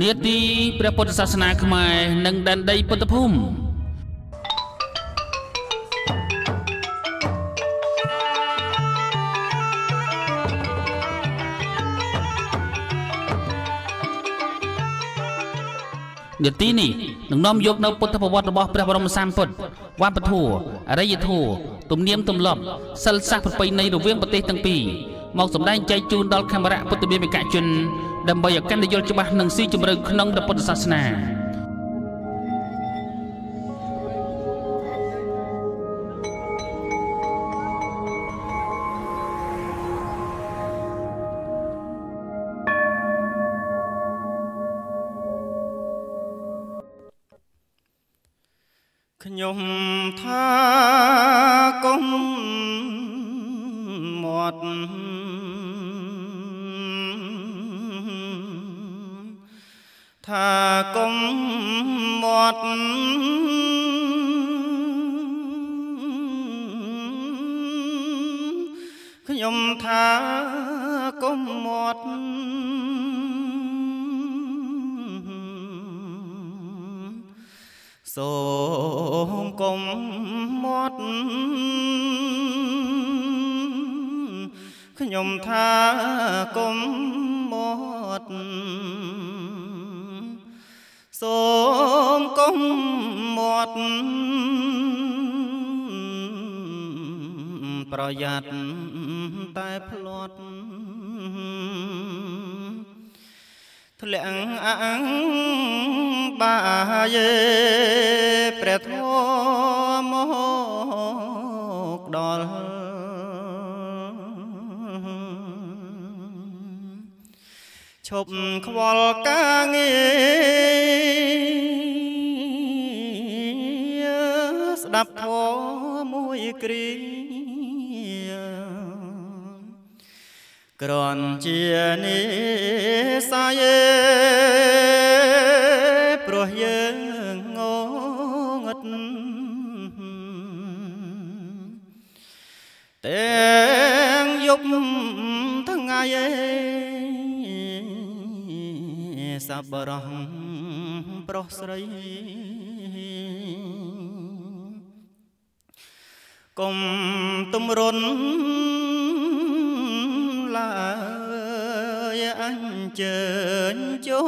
នេតិព្រះពុទ្ធសាសនាខ្មែរនិងដែនដីពុទ្ធភូមិនេតិនេះនឹងនាំយកនៅពុទ្ធប្រវត្តិរបស់ព្រះបរមសាមពុទ្ធវប្បធម៌អរិយធម៌ទំនៀមទម្លាប់សិលសាស្ត្រប្រពៃណីរវាងប្រទេសទាំងពីរមកសម្ដែងចែកជូនដល់ខេមរៈពុទ្ធមានវិកជនដើម្បីឲ្យកាន់តែយល់ច្បាស់និងស៊ីជម្រៅក្នុងព្រះពុទ្ធសាសនាខ្ញុំថាគុំមាត់ thà công một ខ្ញុំថាកុំមាត់សូមកុំមាត់ខ្ញុំថាកុំមាត់សូមកុំមាត់ប្រយ័ត្នតែភ្លាត់ធ្លាក់អាំងបាយព្រះធម៌មកដល់ឈប់ខ្វល់ការងារស្ដាប់ធម៌មួយគ្រី ក្រនជានិស័យព្រោះយើងងងឹតទាំងយប់ថ្ងៃឯងសប្បុរសប្រុសស្រី កុំទំរុនឡើយអញ្ជើញចូ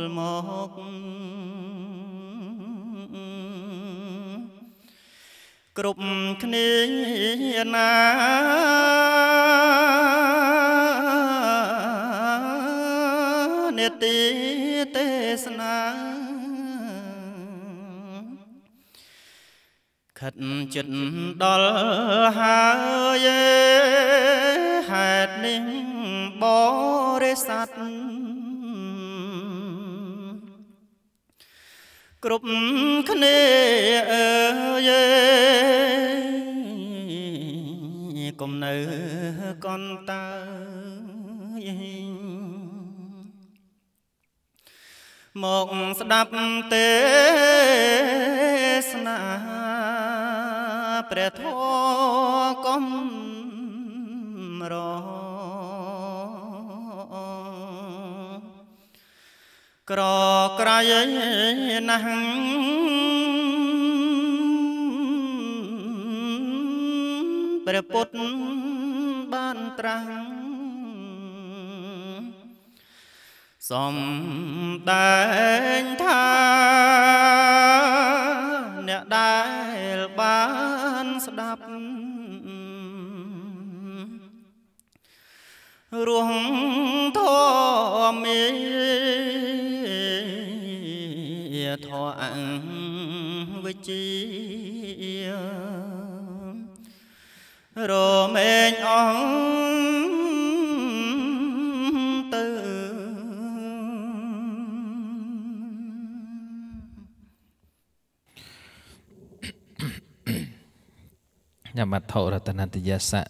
លមកគ្រប់គ្នាណាខិតចិត្តដល់ហើយហេតុនេះបរិស័ទគ្រប់គ្នាអើយគុំនៅកន្តើយមកស្ដាប់ទេសនាព្រះធម៌កំរក្រក្រៃណាស់ព្រះពុទ្ធបានត្រាស់សំដែងថាអ្នកដែលបានស្ដាប់រងធមេធអង្វិជារមែងអង្គញ្ញមត្ថរតនតយសៈ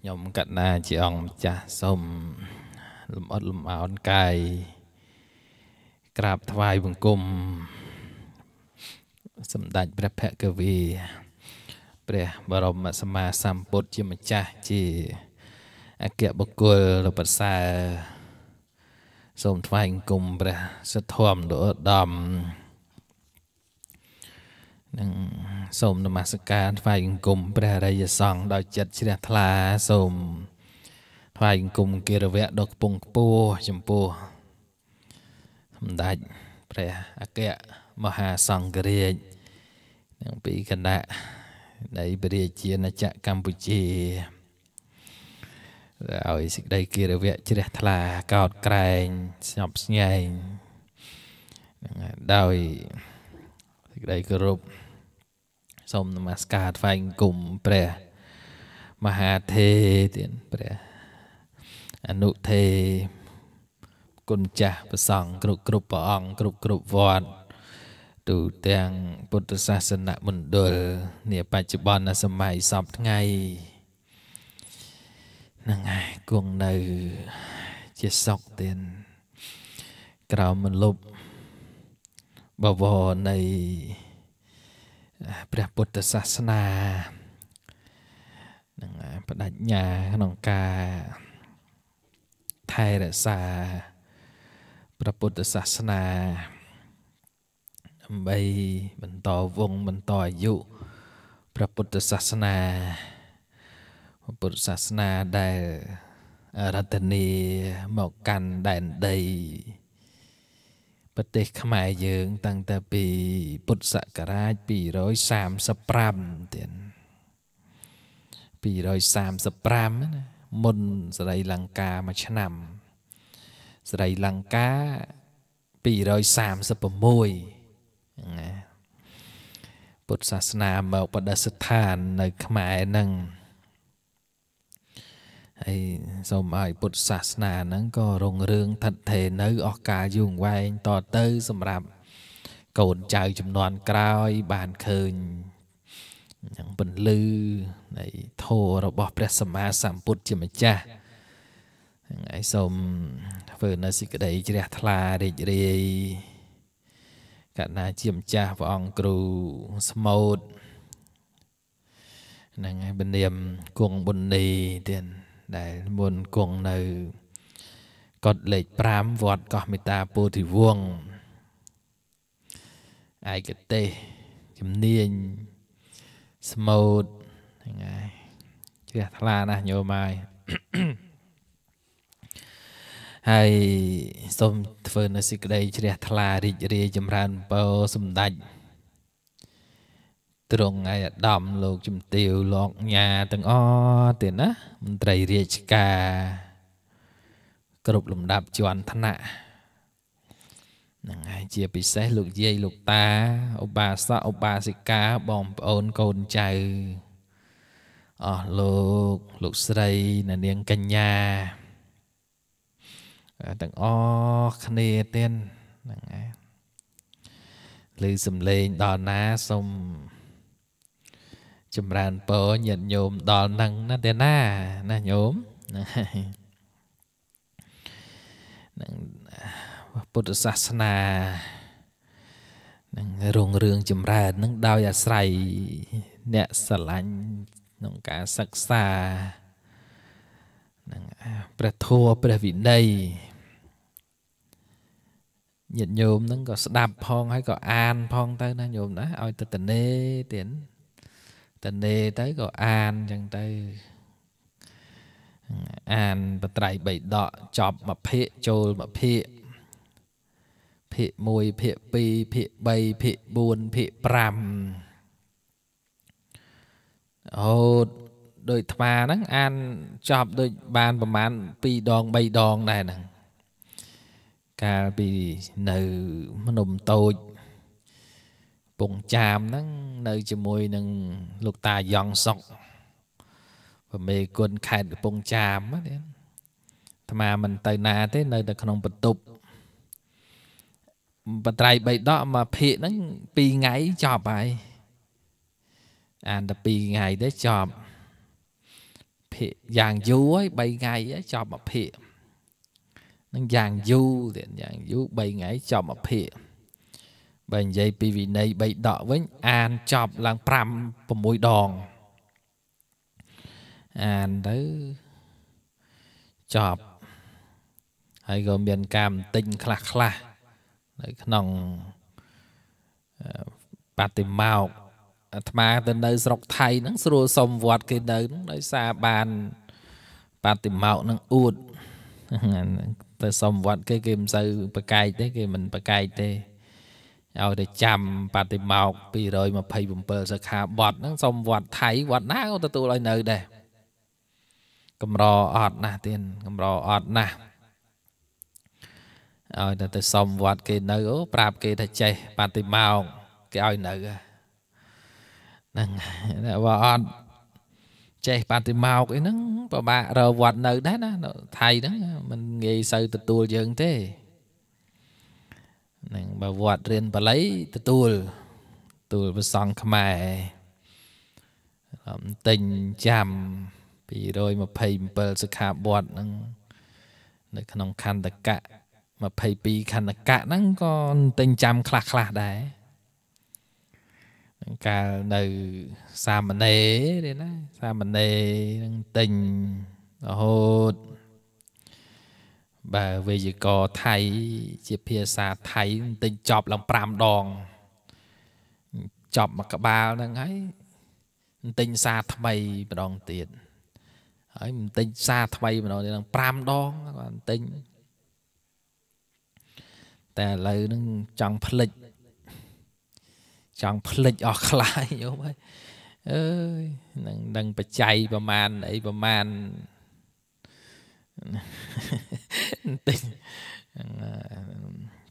ខ្ញុំកណ្ណាជាអង្គម្ចាស់សូមលំអត់លំអោនកាយក្រាបថ្វាយបង្គំសម្ដេចព្រះភគវីព្រះបរមសម្មាសម្ពុទ្ធជាម្ចាស់ជាអគ្គបុគ្គលដ៏ប្រសើរសូមថ្វាយបង្គំព្រះសទ្ធមដ៏ឧត្តមនឹងសូមនមស្ការថ្វាយអង្គមព្រះអរិយសង្ឃដោយចិត្តជ្រះថ្លាសូមថ្វាយអង្គមគិរវៈដល់គពងខ្ពស់ចំពោះសម្ដេចព្រះអគ្គមហាសង្ឃរាជនឹងពីគណៈនៃព្រះរាជាណាចក្រកម្ពុជាឲ្យសេចក្តីគិរវៈជ្រះថ្លាកោតក្រែងស្ញប់ស្ញែងដោយសេចក្តីគោរពសូមនមស្ការថ្វាយអង្គមព្រះមហាធេទៀតព្រះអនុធេគុណចាស់ប្រសង្ឃគ្រប់គ្រប់ព្រះអង្គគ្រប់គ្រប់វត្តទូទាំងពុទ្ធសាសនមណ្ឌលនាបច្ចុប្បន្នសម័យសពថ្ងៃនឹងហើយគង់នៅជាសុខទៀតក្រោមមលុបបវរនៃព្រះពុទ្ធសាសនានឹងបដិញ្ញាក្នុងការថែរក្សាព្រះពុទ្ធសាសនាដើម្បីបន្តវងបន្តអាយុព្រះពុទ្ធសាសនាពុទ្ធសាសនាដែលរតនីមកកាន់ដែនដីប្រទេសខ្មែរយើងតាំងតែពីពុទ្ធសករាជ235ទៀត235ណាមុនសរីលង្កាមួយឆ្នាំសរីលង្កា236ណាពុទ្ធសាសនាមកបដិស្ថាននៅខ្មែរហ្នឹងហើយសូមឲ្យពុទ្ធសាសនាហ្នឹងក៏រុងរឿងឋិតថេរនៅអស់កាលយូរវែងតទៅសម្រាប់កូនចៅចំនួនក្រោយបានឃើញយ៉ាងពន្លឺនៃធម៌របស់ព្រះសម្មាសម្ពុទ្ធជាម្ចាស់ហើយសូមធ្វើនៅសេចក្តីជ្រះថ្លារីករាយកណ្ណាជាម្ចាស់ព្រះអង្គគ្រូស្មោតហ្នឹងហើយបនាមគង់បុនីទៀតដែលមុនគង់នៅកុដលេខ5វត្តកោះមេតាពោធិវង្សឯកទេសជំនាញស្មូតហ្នឹងហើយជ្រះថ្លាណាស់ញោមហើយហើយសូមធ្វើនៅសេចក្តីជ្រះថ្លារីករាយចម្រើនពរសម្ដេចទ្រង់ឯអាដាមលោកជំទាវលោកញ៉ាទាំងអស់ទៀតណាមន្ត្រីរាជការ គ្រប់លំដាប់ជាន់ឋានៈហ្នឹងហើយជាពិសេសលោកយាយលោកតាឧបាសកឧបាសិកាបងប្អូនកូនចៅអស់លោកលោកស្រីអ្នកនាងកញ្ញាទាំងអស់គ្នាទៀតហ្នឹងហើយឬសំលេងដល់ណាសូមចម្រើនពរញាតិញោមដល់នឹងណាទេណាណាញោមនឹងពុទ្ធសាសនានឹងរុងរឿងចម្រើននឹងដោយអាស្រ័យអ្នកស្រឡាញ់ក្នុងការសិក្សានឹងព្រះធម៌ព្រះវិន័យញាតិញោមនឹងក៏ស្ដាប់ផងហើយក៏អានផងទៅណាញោមណាឲ្យទៅតនេទៀតតនេទៅក៏អានចឹងទៅអានបត្រៃ3ដកចប់មួយភាគចូលមួយភាគភាគ1ភាគ2ភាគ3ភាគ4ភាគ5រហូតដោយថ្មហ្នឹងអានចប់ដូចបានប្រហែល2ដង3ដងដែរហ្នឹងកាលពីនៅភ្នំតូចពងចាមហ្នឹងនៅជាមួយនឹងលោកតាយ៉ងសុកប្រមេគុណខេត្តកំពង់ចាមណាអាត្មាមិនទៅណាទេនៅតែក្នុងបន្ទប់បត្រៃបីដកមកភាកហ្នឹង2ថ្ងៃចប់ហើយអានតែ2ថ្ងៃទេចប់ភាកយ៉ាងយូរហើយ3ថ្ងៃចប់មកភាកនឹងយ៉ាងយូរទៀតយ៉ាងយូរ3ថ្ងៃចប់មកភាកបើនិយាយពីវិន័យ3ដកវិញអានចប់ ឡើង5 6ដងអានទៅចប់ហើយក៏មានកម្មទិញខ្លះខ្លះនៅក្នុងបតិមោកអាត្មាទៅនៅស្រុកថៃហ្នឹងស្រួលសុំវត្តគេនៅដោយសារបានបតិមោកហ្នឹងអួតទៅសុំវត្តគេគេមិនសូវប្រកែកទេ គេមិនប្រកែកទេឲ្យតែចាំបតិមោក227សិក្ខាបទហ្នឹងសុំវត្តថៃវត្តណាក៏ទទួលឲ្យនៅដែរកម្រអត់ណាស់ទៀតកម្រអត់ណាស់ឲ្យតែទៅសុំវត្តគេនៅអូប្រាប់គេថាចេះបតិមោកគេឲ្យនៅហ្នឹងបើអត់ចេះបតិមោកអីហ្នឹងពិបាករកវត្តនៅដែរណាថៃហ្នឹងมันងាយសូវទទួលយើងទេនឹងបើវត្តរៀនបាលីទទួលទទួលប្រសង់ខ្មែរទិញចាំ227សិក្ខាបទហ្នឹងនៅ ក្នុងខណ្ឌកៈ22ខណ្ឌកៈហ្នឹងក៏ទិញចាំខ្លះខ្លះដែរនឹងកាលនៅសាមណេរទេណាសាមណេរនឹងទិញរហូតបើវេយ្យាករណ៍ថៃជាភាសាថៃបន្តិចចប់ឡើង5ដង ចប់មកក្បាលហ្នឹងហើយបន្តិចសារថ្មីម្ដងទៀតហើយបន្តិចសារថ្មីម្ដងទៀតហ្នឹង5ដងគាត់បន្តិចតែឥឡូវហ្នឹងចង់ផ្លិចចង់ផ្លិចអស់ខ្លាយយោហើយអើយនឹងនឹងបច្ច័យប្រមាណអីប្រមាណបន្តិច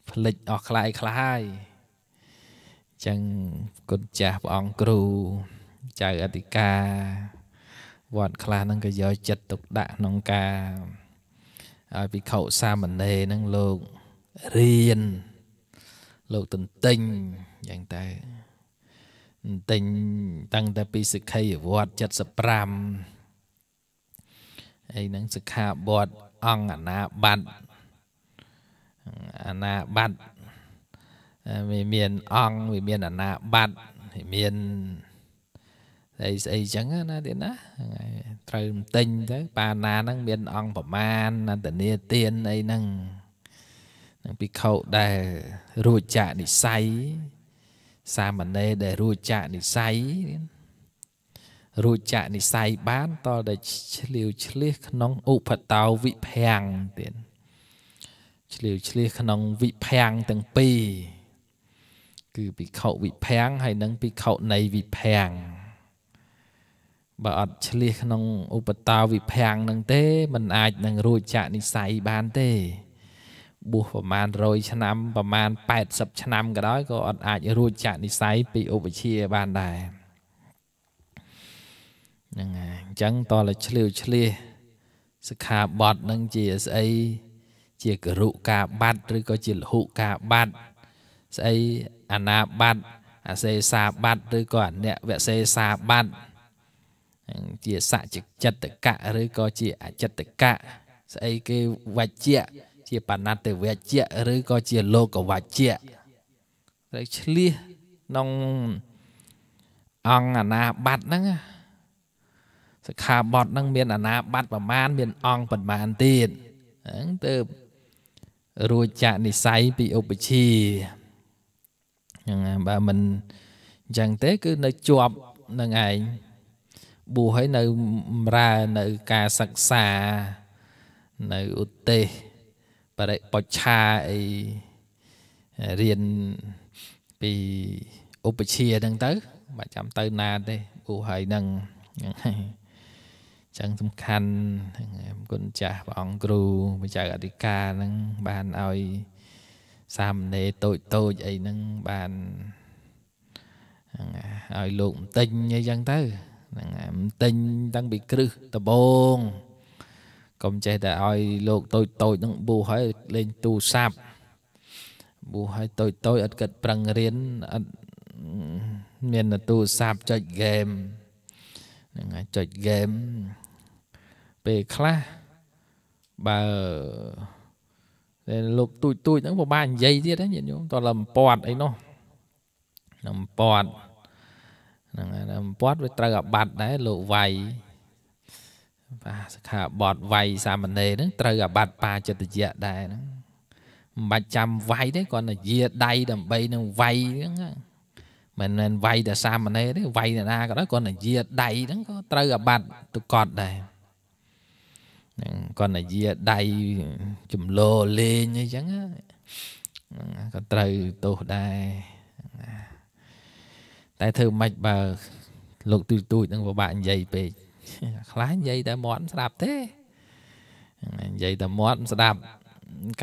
ផ្លិចអស់ខ្លាយខ្លាយអញ្ចឹងគុណចាស់ព្រះអង្គគ្រូចៅអធិការវត្តខ្លះហ្នឹងក៏យកចិត្តទុកដាក់ក្នុងការឲ្យភិក្ខុសាមណេរហ្នឹងលោករៀនលោកតន្ទិញយ៉ាងតែតន្ទិញតាំងតែពីសិក្ខាវត្ត75អីហ្នឹងសិក្ខាបទអង្គអនាបត្តិអនាបត្តិវាមានអង្គវាមានអនាបត្តិមានស្អីស្អីចឹងណាទៀតណាត្រូវទិញទៅបាណាហ្នឹងមានអង្គប្រមាណអន្តនីទានអីហ្នឹងនឹងពិខុដែលរួចចាកនិស័យសាមណេរដែលរួចចាកនិស័យរួចចាក់និស័យបានតតែឆ្លៀវឆ្លៀសក្នុងឧបតោវិភាំងទៀតឆ្លៀវឆ្លៀសក្នុងវិភាំងទាំងពីរគឺភិក្ខុវិភាំងហើយនិងភិក្ខុនៃវិភាំងបើអត់ឆ្លៀសក្នុងឧបតោវិភាំងនឹងទេมันអាចនឹងរួចចាក់និស័យបានទេបួសប្រមាណ100ឆ្នាំប្រមាណ80ឆ្នាំក៏ដោយក៏អត់អាចរួចចាក់និស័យពីឧបជាបានដែរហ្នឹងហើយអញ្ចឹងតលឆ្លៀវឆ្លៀសសិក្ខាបទនឹងជាស្អីជាគរុការបាត់ឬក៏ជាលហុការបាត់ស្អីអនាបាត់អសេសាបាត់ឬក៏អនវសេសាបាត់ជាសច្ចចិត្តកៈឬក៏ជាអចិត្តកៈស្អីគេវជ្ជៈជាបណត្តិវជ្ជៈឬក៏ជាលោកវជ្ជៈត្រូវឆ្លៀសក្នុងអង្គអនាបាត់ហ្នឹងណាសិក្ខាបទហ្នឹងមានអាណាប័ត្រប្រមាណមានអង្គប្រមាណទៀតហ្នឹងទៅរួចចាក់និស័យពីឧបជាហ្នឹងបើមិនអញ្ចឹងទេគឺនៅជាប់នឹងឯងបួសហើយនៅម្រើនៅការសិក្សានៅឧទេសបរិបច្ឆាអីរៀនពីឧបជាហ្នឹងទៅមិនចាំទៅណាទេបួសហើយហ្នឹងហ្នឹងហើយចឹងសំខាន់អរគុណចាស់ព្រះអង្គគ្រូម្ចាស់អធិការហ្នឹងបានឲ្យសាមណេរតូចតូចអីហ្នឹងបានឲ្យលោកមិនទិញអីចឹងទៅហ្នឹងមិនទិញតាំងពីគ្រឹះដំបូងកុំចេះតែឲ្យលោកតូចតូចហ្នឹងប៊ូឲ្យលេងទូស័ព្ទប៊ូឲ្យតូចតូចអត់គិតប្រឹងរៀនអត់មានទូរស័ព្ទចុចហ្គេមហ្នឹងហើយចុចហ្គេមពេលខ្លះបើតែលោកទូចទូចហ្នឹងពិបាកនិយាយទៀតញាតិញោមតើលំពាត់អីនោះលំពាត់ហ្នឹងហើយលំពាត់វាត្រូវអាបត្តិដែរលោកវាយបាទសិក្ខាបទវាយសាមណេរហ្នឹងត្រូវអាបត្តិបាចិត្តយៈដែរហ្នឹងមិនបាច់ចាំវាយទេគ្រាន់តែយាដៃដើម្បីនឹងវាយហ្នឹងមិនមែនវាយតែសាមណេរទេវាយអ្នកណាក៏ដោយគ្រាន់តែយាដៃហ្នឹងក៏ត្រូវអាបត្តិទុកត់ដែរគាត់និយាយដៃចំលលេងអីចឹងក៏ត្រូវទោសដែរតែធ្វើម៉េចបើលោកទូចទូចនឹងពិបាកនិយាយពេកខ្លាចនិយាយតែមាត់ស្ដាប់ទេនិយាយតែមាត់ស្ដាប់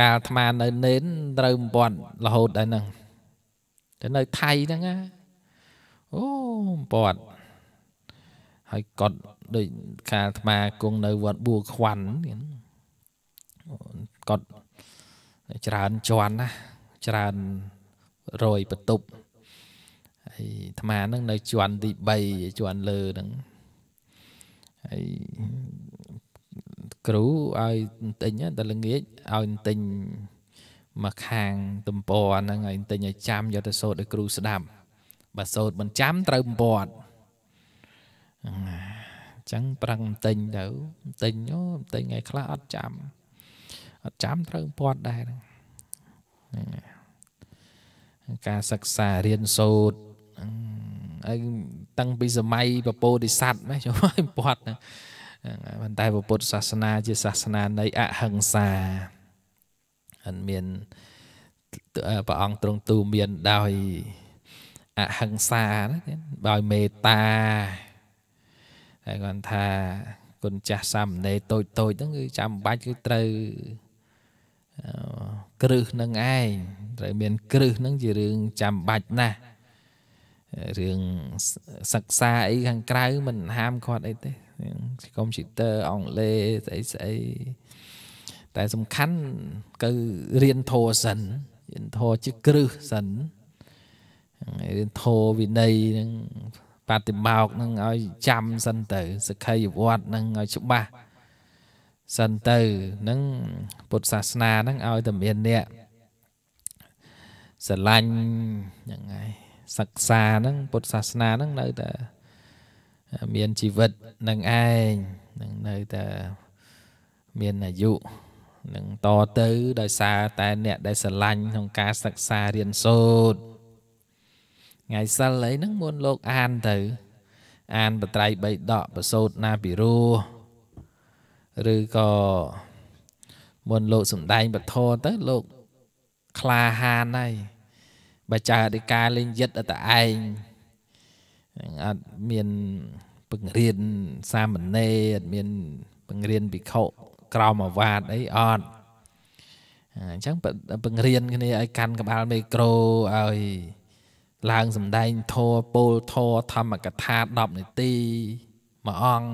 កាលអាត្មានៅនេនត្រូវ1000រហូតដែរហ្នឹងតែនៅថៃហ្នឹងអូ1000ហើយគាត់ដូចកាលអាត្មាគង់នៅវត្តបួខ្វាន់គាត់ច្រើនជាន់ណាច្រើនរយបន្ទប់ហើយអាត្មាហ្នឹងនៅជាន់ទី3ជាន់លើហ្នឹងហើយគ្រូឲ្យទិញដល់ល្ងាចឲ្យទិញមកខាងទំព័រហ្នឹងឲ្យទិញឲ្យចាំយកទៅសូត្រឲ្យគ្រូស្ដាប់បើសូត្រមិនចាំត្រូវបំពាត់ចឹងប្រឹងទិញទៅទិញអូទិញថ្ងៃខ្លះអត់ចាំអត់ចាំត្រូវពាត់ដែរហ្នឹងការសិក្សារៀនសូត្រហើយតាំងពីសម័យពពោធិសត្វម៉េះចូលឲ្យពាត់ហ្នឹងប៉ុន្តែពុទ្ធសាសនាជាសាសនានៃអហិង្សាអត់មានព្រះអង្គទ្រង់ទូមានដោយអហិង្សាណាដោយមេត្តាហើយគាត់ថាគុណចាស់សាមណេរតូចតូចហ្នឹងគឺចាំបាច់គឺត្រូវគ្រឹះនឹងឯងត្រូវមានគ្រឹះនឹងជារឿងចាំបាច់ណាស់រឿងសិក្សាអីខាងក្រៅមិនហាមគាត់អីទេកុំព្យូទ័រអង់គ្លេសស្អីស្អីតែសំខាន់គឺរៀនធម៌សិនរៀនធម៌ជាគ្រឹះសិនរៀនធម៌វិន័យនឹងបតិបោកនឹងឲ្យចាំសិនទៅសិក្ខាយវត្តនឹងឲ្យច្បាស់សិនទៅនឹងពុទ្ធសាសនានឹងឲ្យតែមានអ្នកស្រឡាញ់យ៉ាងไงសិក្សានឹងពុទ្ធសាសនានឹងនៅតែមានជីវិតនឹងឯងនឹងនៅតែមានអាយុនឹងតទៅដោយសារតែអ្នកដែលស្រឡាញ់ក្នុងការសិក្សារៀនសូត្រថ្ងៃសិលអីហ្នឹងមុនលោកអានទៅ អានបត្រៃ3ដកប្រសូតណាពិរោះឬក៏មុនលោកសំដែងបធរទៅលោកក្លាហានហើយបើចៅអធិការលេងយិតតែឯងអត់មានពង្រៀនសាមណេរអត់មានពង្រៀនភិក្ខុក្រមអាវាតអីអត់អញ្ចឹងពង្រៀនគ្នាឲ្យកាន់ក្បាលមេក្រូឲ្យឡើងសម្ដែងធម៌ពោលធម៌ធម្មកថា10នាទីមួយអង្គ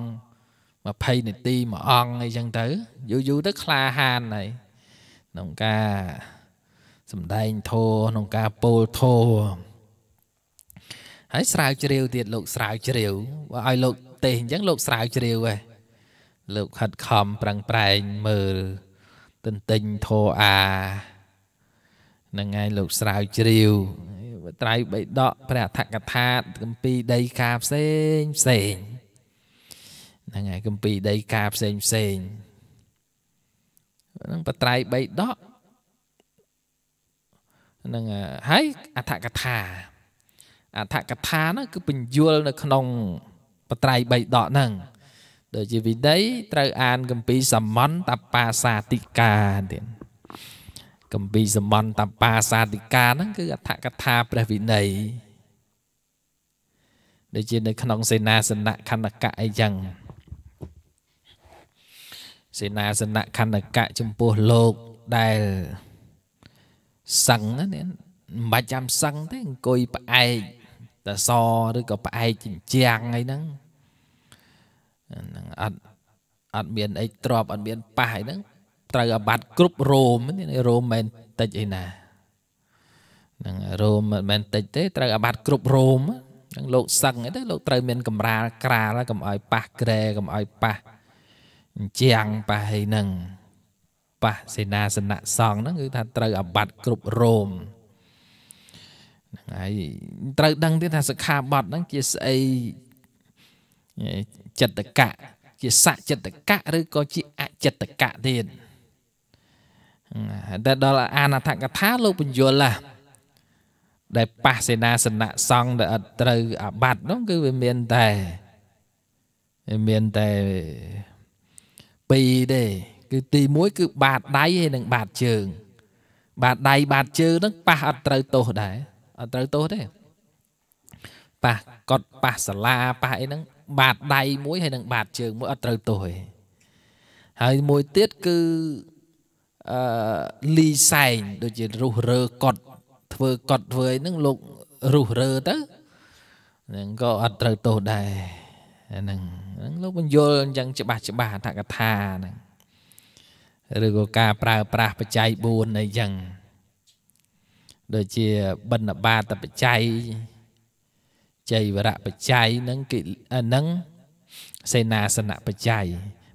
20នាទីមួយអង្គអីចឹងទៅយូរយូរទៅក្លាហានហើយក្នុងការសម្ដែងធម៌ក្នុងការពោលធម៌ហើយស្រាវជ្រាវទៀតលោកស្រាវជ្រាវបើឲ្យលោកទេសអញ្ចឹងលោកស្រាវជ្រាវឯងលោកខិតខំប្រឹងប្រែងមើលទន្ទិញធរអាហ្នឹងហើយលោកស្រាវជ្រាវត្រៃបិដកព្រះអធកថាកម្ពីដីកាផ្សេងផ្សេងហ្នឹងហើយកម្ពីដីកាផ្សេងផ្សេងហ្នឹងបត្រៃបិដកហ្នឹងហើយអធកថាអធកថាហ្នឹងគឺបញ្យលនៅ ក្នុងបត្រៃបិដកហ្នឹងដូចជាវិន័យត្រូវអានកម្ពីសមន្តបាសាតិកាទៀតកម្ពីសមន្តបាសាតិកាហ្នឹងគឺអដ្ឋកថាព្រះវិន័យដែលជានៅក្នុងសេនាសនៈខណ្ឌកៈអីចឹងសេនាសនៈខណ្ឌកៈចំពោះលោកដែលសឹងណាមិនបាច់ចាំសឹងទេអង្គុយផ្អែកតសឬក៏ផ្អែកជញ្ជាំងអីហ្នឹងហ្នឹងអត់អត់មានអីទ្របអត់មានប៉ះអីហ្នឹងត្រូវអាបត្តិគ្រប់រោមរោមមិនតិចអីណាហ្នឹងរោមមិនមែនតិចទេត្រូវអាបត្តិគ្រប់រោមហ្នឹងលោកសឹងអីទៅលោកត្រូវមានកំរាលក្រាលកុំឲ្យប៉ះក្រែកុំឲ្យប៉ះអញ្ចាំងប៉ះអីហ្នឹងប៉ះសេនាសនៈសង្ឃហ្នឹងគឺថាត្រូវអាបត្តិគ្រប់រោមហ្នឹងហើយត្រូវដឹងទៀតថាសិក្ខាបទហ្នឹងជាស្អីចិត្តកៈជាសច្ចតកៈឬក៏ជា អចិត្តកៈទៀតតែដល់អានអថកថាលោកបញ្យលឡាដែលប៉ះសេនាសនៈសង្ឃដែលអត់ត្រូវអាបត្តិនោះគឺវាមានតែវាមានតែពីរទេគឺទី1គឺបាតដៃហើយនិងបាតជើងបាតដៃបាតជើងហ្នឹងប៉ះអត់ត្រូវទោសដែរអត់ត្រូវទោសទេប៉ះកត់ប៉ះសាលាប៉ះអីហ្នឹងបាតដៃមួយហើយនិងបាតជើងមួយអត់ត្រូវទោសទេហើយមួយទៀតគឺអឺលីសែងដូចជារុះរើគាត់ ធ្វើគាត់ធ្វើអីហ្នឹងលោករុះរើទៅហ្នឹងក៏អត់ត្រូវទោសដែរហ្នឹងហ្នឹងលោកបញ្យល់អញ្ចឹងច្បាស់ច្បាស់អត្ថកថាហ្នឹងឬក៏ការប្រើប្រាស់បច្ច័យ4អីចឹងដូចជាបិណ្ឌបាតបច្ច័យចៃវរៈបច្ច័យហ្នឹងគេអាហ្នឹងសេនាសនៈបច្ច័យ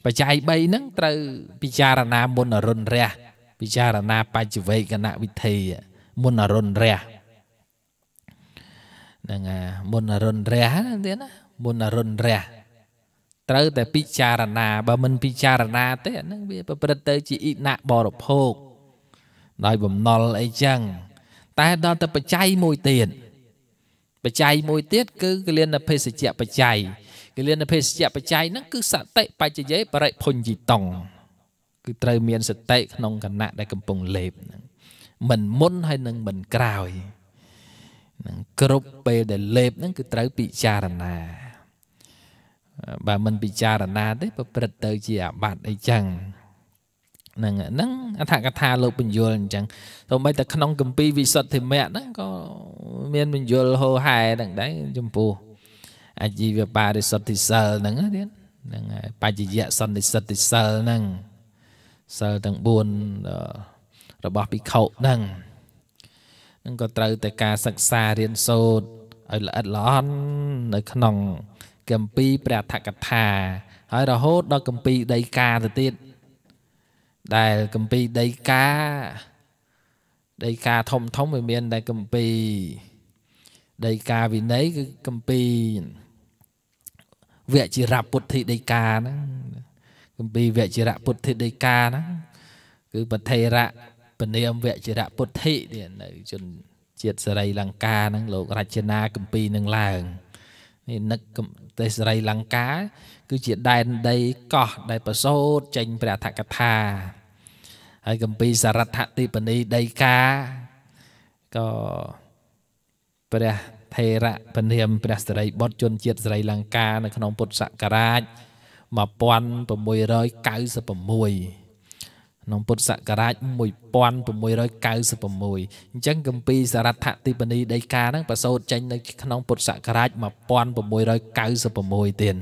បច្ច័យ3ហ្នឹងត្រូវពិចារណាមុនអរុនរះពិចារណាបច្ចវេកណវិធីមុនអរុនរះហ្នឹងមុនអរុនរះទៀតណាមុនអរុនរះត្រូវតែពិចារណាបើមិនពិចារណាទេអាហ្នឹងវាប្រព្រឹត្តទៅ ជាអ៊ីណាបរិភោគដោយបំណុលអីចឹងតែដល់ទៅបច្ច័យមួយទៀតបច្ច័យមួយទៀតគឺកលិនភេសជ្ជៈបច្ច័យគិលានភេសជ្ជៈបច្ច័យហ្នឹងគឺសតិបច្ចយេបរិភុញជីតងគឺត្រូវមានសតិក្នុងគណៈដែលកំពុងលេបហ្នឹងមិនមុនហើយនឹងមិនក្រោយនឹងគ្រប់ពេលដែលលេបហ្នឹងគឺត្រូវពិចារណាបើមិនពិចារណាទេប្រព្រឹត្តទៅជាអាបត្តិអីចឹងហ្នឹងហ្នឹងអត្ថកថាលោកបញ្យលអញ្ចឹងទោះបីតែក្នុងកម្ពីវិសុទ្ធិមគ្គហ្នឹងក៏មានបញ្យលហោហែហ្នឹងដែរចំពោះអាជីវបរិសុទ្ធិសិលហ្នឹងទៀតហ្នឹងហើយបច្ចយៈសន្និសិទ្ធិសិលហ្នឹងសិលទាំង4របស់ភិក្ខុហ្នឹងហ្នឹងក៏ត្រូវតែការសិក្សារៀនសូត្រឲ្យល្អិតល្អន់នៅក្នុងកម្ពីព្រះថកថា ហើយរហូតដល់កម្ពីដីកាទៅទៀតដែលកម្ពីដីកាដីកាធំធំវាមានតែកម្ពីដីកាវិន័យគឺកម្ពីរវជ្ជរពុទ្ធិដីកាហ្នឹងគម្ពីរវជ្ជរពុទ្ធិដីកាហ្នឹងគឺបថេរៈពនាមវជ្ជរពុទ្ធិនេះនៅជនជាតិសរីលង្កាហ្នឹងលោករចនាគម្ពីរនឹងឡើងនេះនឹកទេសរីលង្កាគឺជាដែនដីកោះដែលប្រសូតចេញព្រះថកថាហើយគម្ពីរសរដ្ឋតិបនីដីកាក៏ព្រះថេរពនាមព្រះសិរីបុត្រជនជាតិសិរីលង្កានៅក្នុងពុទ្ធសករាជ1696ក្នុងពុទ្ធសករាជ1696អញ្ចឹងគម្ពីរសរថតិបនីដីកាហ្នឹងប្រសូតចេញនៅក្នុងពុទ្ធសករាជ1696ទៀត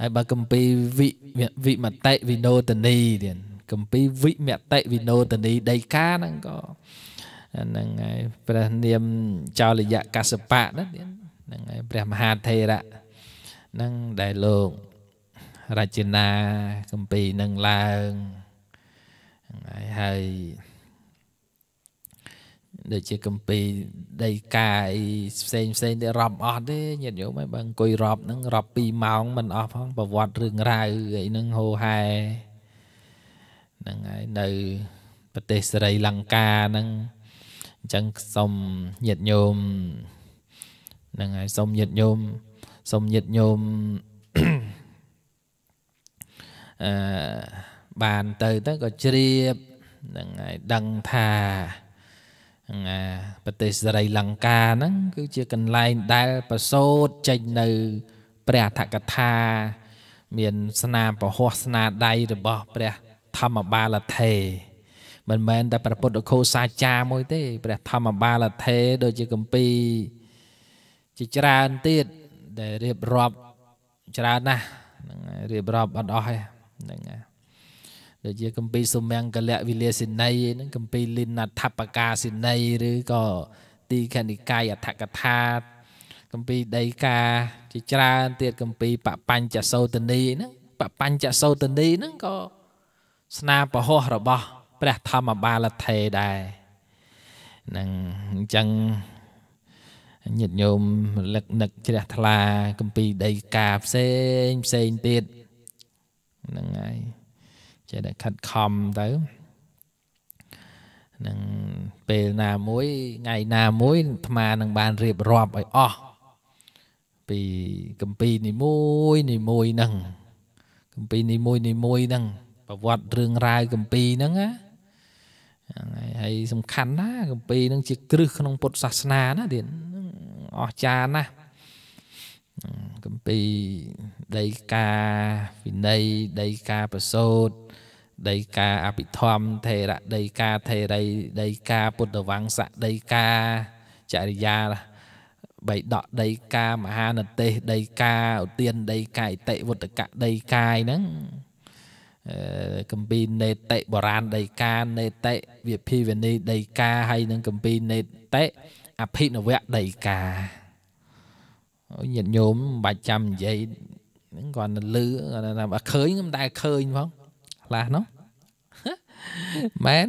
ហើយបើគម្ពីរវិវិមតិវិនោទនីទៀតគម្ពីរវិមតិវិនោទនីដីកាហ្នឹងក៏ហ្នឹងហើយព្រះនាមចោលយៈកសបៈហ្នឹងហើយព្រះមហាថេរៈហ្នឹងដែលលោករចនាកម្ពីនឹងឡើងហើយហើយដូចជាកម្ពីដីកាអីផ្សេងផ្សេងទៅរាប់អស់ទេញាតិញោមហើយបើអង្គុយរាប់ហ្នឹងរាប់2ម៉ោងមិនអស់ផងប្រវត្តិរឿងរ៉ាវអីហ្នឹងហូហែហ្នឹងហើយនៅប្រទេសសេរីលង្កាហ្នឹងអញ្ចឹងសូមញាតិញោមហ្នឹងហើយសូមញាតិញោមសូមញាតិញោមអឺបានទៅទៅក៏ជ្រាបហ្នឹងហើយដឹងថាណាប្រទេសសរីលង្កាហ្នឹងគឺជាកន្លែងដែលប្រសូតចេញនៅ ព្រះអធិកថា មានស្នាពហោះស្នាដៃរបស់ ព្រះធម្មបាលថេរមិនមែនតែព្រះពុទ្ធឃោសាចារមួយទេព្រះធម្មបាលថេដូចជាកម្ពីជាច្រើនទៀតដែលរៀបរាប់ច្រើនណាស់ហ្នឹងរៀបរាប់អត់អស់ហ្នឹងដូចជាកម្ពីសុមង្គលៈវិលាសិនីហ្នឹងកម្ពីលិនថបកាសិនីឬក៏ទីខនិកាយអធកថាកម្ពីដីកាជាច្រើនទៀតកម្ពីបបញ្ចសោតនីហ្នឹងបបញ្ចសោតនីហ្នឹងក៏ស្នាពហោះរបស់ព្រះធម្មបាលថេរដែរនឹងអញ្ចឹងញាតិញោមលឹកនឹកជ្រះថ្លា កំពីដីកាផ្សេងផ្សេងទៀតហ្នឹងហើយចេះតែខិតខំទៅនឹងពេលណាមួយថ្ងៃណាមួយអាត្មានឹងបានរៀបរាប់ឲ្យអស់ពីកំពីនីមួយនីមួយហ្នឹងកំពីនីមួយនីមួយហ្នឹងប្រវត្តិរឿងរ៉ាវកំពីហ្នឹងណាហ្នឹងហើយហើយសំខាន់ណាគម្ពីរហ្នឹងជាគ្រឹះក្នុងពុទ្ធសាសនាណាទៀតអស្ចារ្យណាស់គម្ពីរដីកាវិន័យដីកាប្រសូតដីកាអភិធម្មថេរៈដីកាថេរីដីកាពុទ្ធវង្សៈដីកាចរិយាបៃដកដីកាមហានទេស ដីកាឧទានដីកាអតិវុត្តកៈដីកាយហ្នឹងកម្ពីនេតិបុរាណដីកានេតិវិភាវនីដីកាហើយនឹងកម្ពីនេតិអភិនវៈដីកាញាតិញោមមិនបាច់ចាំនិយាយហ្នឹងគាត់ទៅលឺគាត់ថាឃើញខ្ញុំដែរឃើញផងខ្លះនោះមែន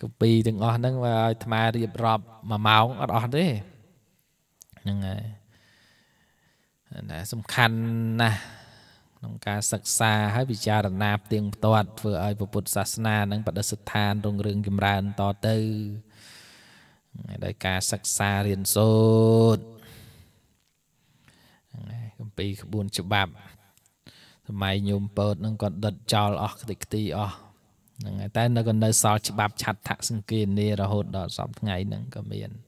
កម្ពីទាំងអស់ហ្នឹងឲ្យអាត្មារៀបរាប់មួយម៉ោងអត់អស់ទេហ្នឹងហើយណាសំខាន់ណាស់ក្នុងការសិក្សាហើយពិចារណាផ្ទៀងផ្ទាត់ធ្វើឲ្យពុទ្ធសាសនានឹងបដិស្ថានរុងរឿងចម្រើនតទៅដោយការសិក្សារៀនសូត្រគម្ពីរក្បួនច្បាប់សម័យញោមពតនឹងគាត់ដុតចោលអស់ខ្ទេចខ្ទីអស់ហ្នឹងតែនៅក៏នៅសល់ច្បាប់ឆັດថៈសង្កេនារហូតដល់សពថ្ងៃហ្នឹងក៏មាន។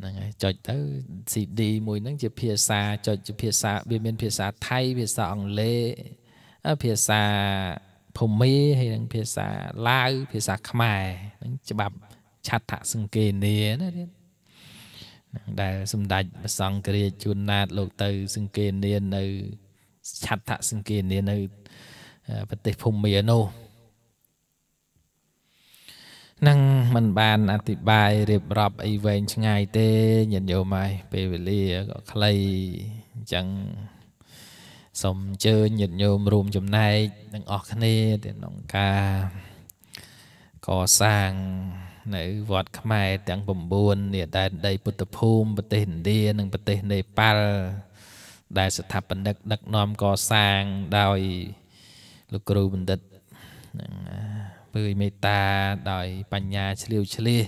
ហ្នឹងហើយចុចទៅ CD មួយហ្នឹង ជាភាសាចុចជាភាសាវាមាន ភាសាថៃភាសាអង់គ្លេសភាសាភូមាហើយនឹងភាសាឡាវភាសាខ្មែរហ្នឹងច្បាប់ឆាត់ថសង្កេនីណាទៀតដែលសម្ដេចព្រះសង្ឃរាជជួនណាត លោកទៅសង្កេនីនៅឆាត់ថសង្កេនីនៅ ប្រទេសភូមានោះនឹងមិនបានអธิบายរៀបរាប់អីវែងឆ្ងាយទេញាតិញោមហើយពេលវេលាក៏ខ្លីអញ្ចឹងសូមអញ្ជើញញាតិញោមរួមចំណែកទាំងអស់គ្នាទៅក្នុងការកសាងនៅវត្តខ្មែរទាំង9នេះដែនដីពុទ្ធភូមិប្រទេសឥណ្ឌានិងប្រទេសនេប៉ាល់ដែលស្ថាបនិកដឹកនាំកសាងដោយលោកគ្រូបណ្ឌិតហ្នឹងណាពើយមេត្តាដោយបញ្ញាឆ្លៀវឆ្លៀស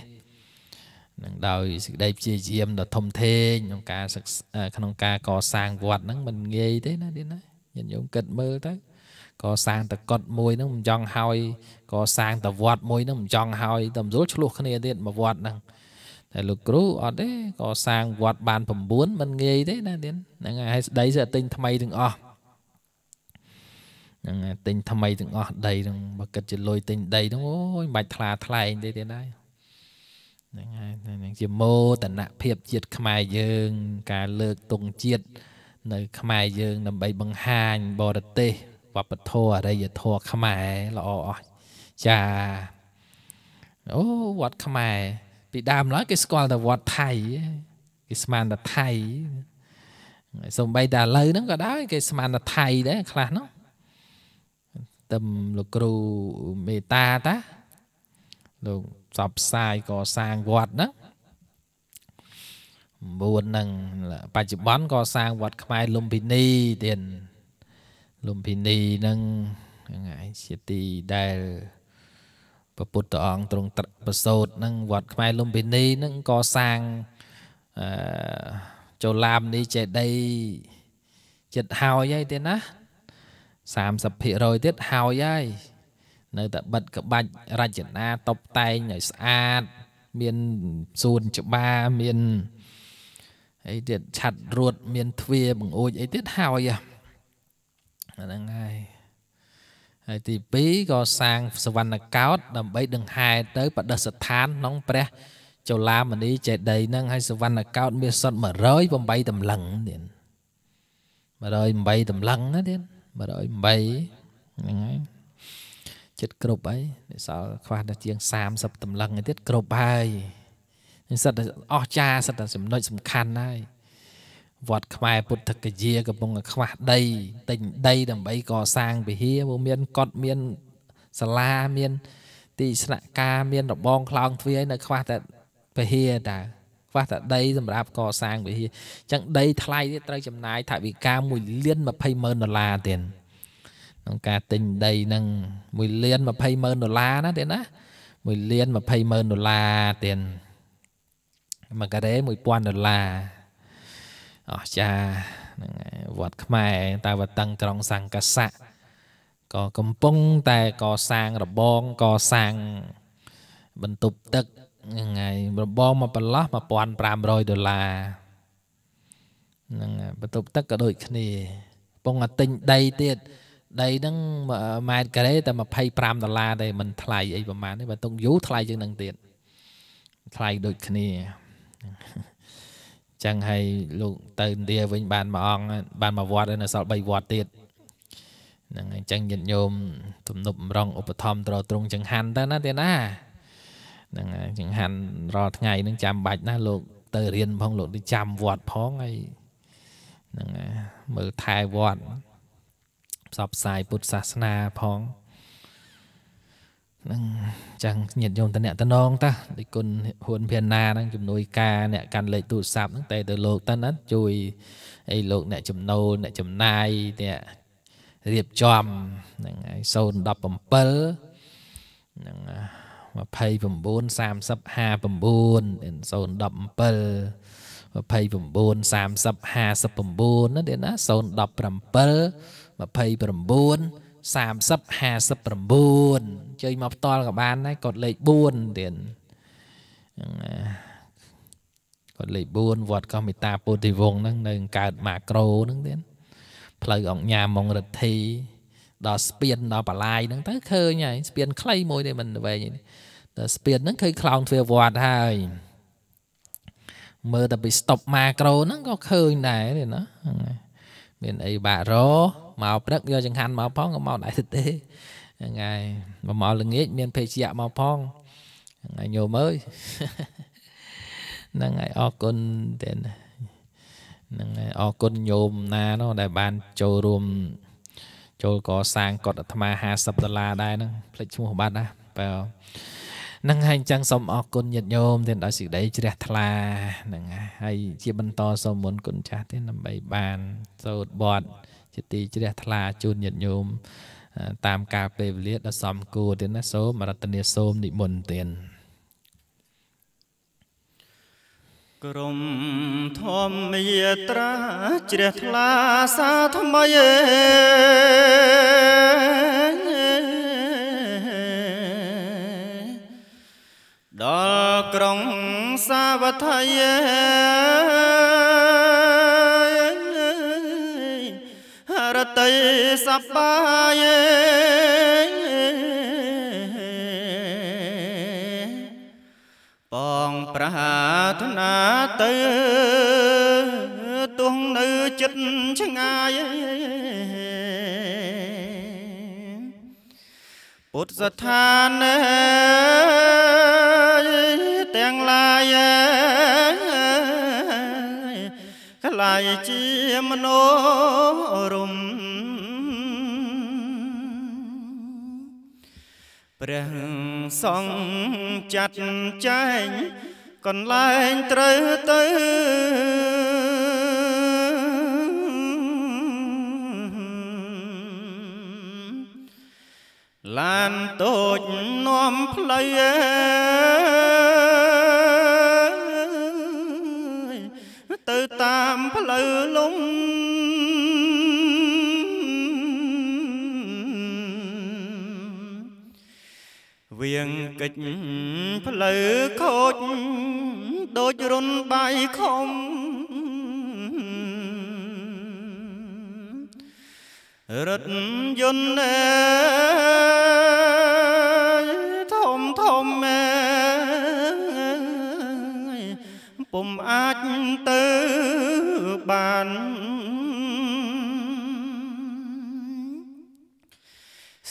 នឹងដោយសេចក្តីព្យាយាមដ៏ធំធេងក្នុងការសិក្សាក្នុងការកសាងវត្តហ្នឹងមិនងាយទេណាទៀតណាញាតិញោមគិតមើលទៅកសាងតកត់មួយហ្នឹងមិនចង់ហើយកសាងតវត្តមួយហ្នឹងមិនចង់ហើយតម្រុលឆ្លោះគ្នាទៀតមកវត្តហ្នឹងតែលោកគ្រូអត់ទេកសាងវត្តបាន9មិនងាយទេណាទៀតហ្នឹងហើយស្ដីស្អទិញថ្មីទាំងអស់ហ្នឹងទិញថ្មីទាំងអស់ដីហ្នឹងបើគិតជាលុយទិញដីហ្នឹងអូយមិនបាច់ថ្លាថ្លែងទេទៀតដែរហ្នឹងហើយហ្នឹងជាមោតនភាពជាតិខ្មែរយើង ការលើកទង់ជាតិនៅខ្មែរយើង ដើម្បីបង្ហាញបរទេសវប្បធម៌អរិយធម៌ខ្មែរល្អអស់ចាអូវត្តខ្មែរពីដើមឡើយគេស្គាល់តែវត្តថៃគេស្មានតែថៃសំបីតែឥឡូវហ្នឹងក៏ដែរគេស្មានតែថៃដែរខ្លះហ្នឹងស្ទឹមលោកគ្រូមេតាតាលោកសបផ្សាយកសាងវត្តណា9ហ្នឹងបច្ចុប្បន្នកសាងវត្តខ្មែរលំពិនីទៀតលំពិនីហ្នឹងហ្នឹងហើយជាទីដែលព្រះពុទ្ធអង្គទ្រង់ត្រាស់ប្រសូតហ្នឹងវត្តខ្មែរលំពិនីហ្នឹងកសាងអឺចូលឡាមនេះចេតីចិត្តហើយហើយទៀតណា30%ទៀតហើយហើយនៅតែបិទក្បាច់រចនាតុបតែងឲ្យស្អាតមានសួនច្បារមានអីទៀតឆាត់រួតមានទ្វារបង្អួចអីទៀតហើយហ្នឹងហើយហើយទី2ក៏សាងសវណ្ណកោដដើម្បីដង្ហែទៅបដិស្ថានក្នុងព្រះ ចូឡាមណីចេតីហ្នឹងហើយសវណ្ណកោដមានសុទ្ធ108តម្លឹងទៀត108តម្លឹងណាទៀត108ហ្នឹងហើយចិត្តគ្រប់ហើយនេះសល់ខ្វះតែជាង30តម្លឹងទៀតគ្រប់ហើយនេះសិតតែអស់ចាសិតតែចំណុចសំខាន់ហើយវត្តខ្មែរពុទ្ធគយាកំពុងខ្វះដីទិញដីដើម្បីកសាងវិហារវាមានកត់មានសាលាមាន ទីស្នាក់ការមាន របងខ្លោងទ្វារនៅ ខ្វះតែវិហារតាខ្វះតែដីសម្រាប់កសាងវិហារអញ្ចឹងដី ថ្លៃទៀតត្រូវចំណាយថវិកា1លាន20ម៉ឺនដុល្លារទៀតក្នុងការទិញដីនឹង1លាន20ម៉ឺនដុល្លារណាទៀតណា1លាន20ម៉ឺនដុល្លារទៀតមួយការ៉េ1000ដុល្លារអស្ចារ្យហ្នឹងហើយវត្តខ្មែរតាវតឹងក្រុងសង្កស័កក៏កំពុងតែកសាងរបងកសាងបន្ទប់ទឹកហ្នឹងហើយរបងមកប្រឡោះ1500ដុល្លារហ្នឹងបន្ទប់ទឹកក៏ដូចគ្នាពងតែទិញដីទៀតដីហ្នឹងម៉ែត្រការ៉េតែ25ដុល្លារទេមិនថ្លៃអីប្រហែលទេបើຕົកយូរថ្លៃជាងហ្នឹងទៀតថ្លៃដូចគ្នាចឹងហើយលោកទៅឥណ្ឌាវិញបានមួយអង្គបានមួយវត្តនៅសល់3វត្តទៀតហ្នឹងអញ្ចឹងញាតិញោមទំនប់បំរុងឧបត្ថម្ភត្រត្រង់ចង្ហាន់ទៅណាទៀតណាហ្នឹងហើយចង្ហាន់រាល់ថ្ងៃហ្នឹងចាំបាច់ណាលោក ទៅរៀនផងលោកទៅចាំវត្តផងហើយហ្នឹងហើយមើលថែវត្តផ្សព្វផ្សាយពុទ្ធសាសនាផងហ្នឹងចឹងញាតិញោមតំណតំណងតាដូចគុណហ៊ុនភាណាហ្នឹងជំនួយការអ្នកកាន់លេខទូរស័ព្ទហ្នឹងតែទៅលោកតាណាជួយអីលោកអ្នកចំណូលអ្នកចំណាយអ្នករៀបចំហ្នឹងហើយ017ហ្នឹងហើយ29 30 59 and 017 29 30 59ណាទៀតណា017 29 30 59ជួយមកផ្ទាល់ក៏បានដែរគាត់លេខ4ទៀតហ្នឹងណាគាត់លេខ4វត្តកោះមេតាពុទ្ធិវង្សហ្នឹងនៅកើតម៉ាក្រូហ្នឹងទៀតផ្លូវអង្គញាមងរិទ្ធី ដល់ស្ពានដល់បលាយហ្នឹងទៅឃើញហើយស្ពានខ្លីមួយនេះមិនវែងទេតែស្ពានហ្នឹងឃើញខ្លោងទ្វារវត្តហើយមើលតែពីស្តុបម៉ាក្រូហ្នឹងក៏ឃើញដែរទេណាមានអីបាក់រមកព្រឹកយកចង្ហាន់មកផងក៏មកដែរទេហ្នឹងហើយមកមកល្ងាចមាន ភេសជ្ជៈមកផងហ្នឹងហើយញោមអើយហ្នឹងហើយអរគុណទេហ្នឹងហើយអរគុណញោមណានោះដែលបានចូលរួមចូលកសាងកត់អាត្មា50ដុល្លារដែរហ្នឹងភ្លេចឈ្មោះបាត់ណាបើនឹងហើយអញ្ចឹងសូមអរគុណញាតិញោមទាំងដោយសេចក្តីជ្រះថ្លានឹងហើយជាបន្តសូមមុនគុណចាស់ទាំងដើម្បីបាន សូត្របត់ជាទីជ្រះថ្លាជូនញាតិញោមតាមការពេលវេលាដ៏សមគួរទៀតណាសូមរតនាសូមនិមន្តទៀតក្រមធម្មាត្រាជ្រះថ្លាសាថ្មីអេដល់ក្រុងសាវត្ថីរតីសបាយបងប្រាថ្នាទៅទងនៅចិត្តឆ្ងាយពុទ្ធស្ថានទាំងឡាយក្លាយជាមនោរមព្រះសង្ឃចាត់ចែងកន្លែងត្រូវទៅឡានតូចនាំផ្លូវទៅតាមផ្លូវលំវៀងកិច្ចផ្លូវខូចដូចរុនបាយខំរថយន្តធំធំពុំអាចទៅបាន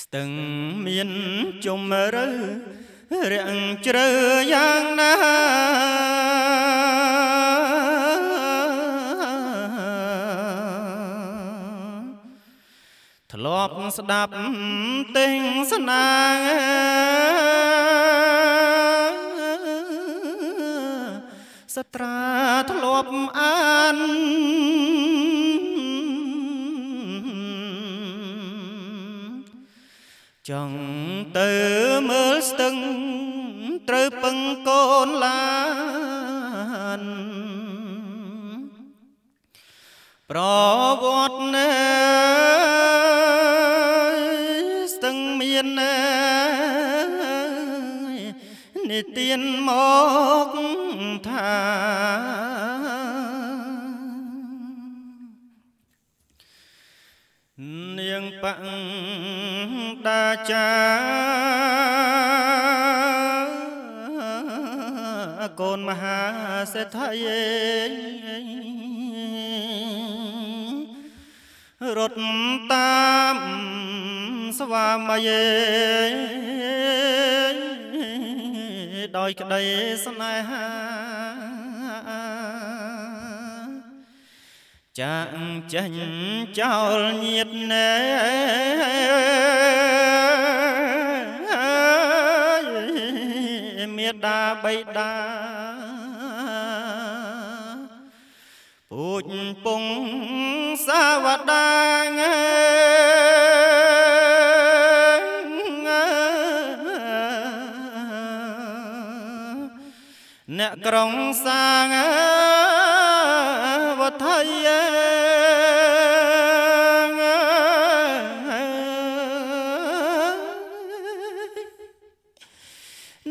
ស្ទឹងមានជំរឿរាំងជ្រើយ៉ាងណាប់ស្ដាប់ទិញស្នាស្ត្រាធ្លាប់អានចង់ទៅមើលស្ទឹងត្រូវពឹងកូនឡានប្រវត្តិណាមានមកថានាងបង្ដាចាកូនមហាសេដ្ឋីរត់តាមស្វាមីដោយក្តីស្នេហាចាក់ចេញចោលញាតណែមេដាបៃតាពូជពងសាវតាងើក្រុងសាងវថៃ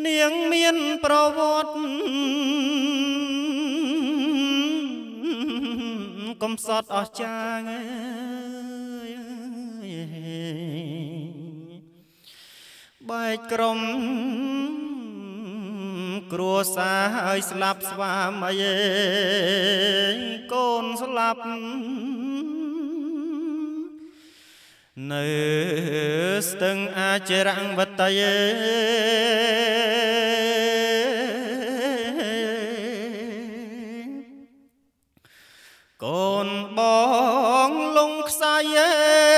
នាងមាន ប្រវត្តិកំសត់អស់ចាងបែកក្រុមគ្រួសារហើយស្លាប់ស្វាមីឯងកូនស្លាប់នៅស្ទឹង អាចរង្វតីឯងកូនបងលងខ្សែ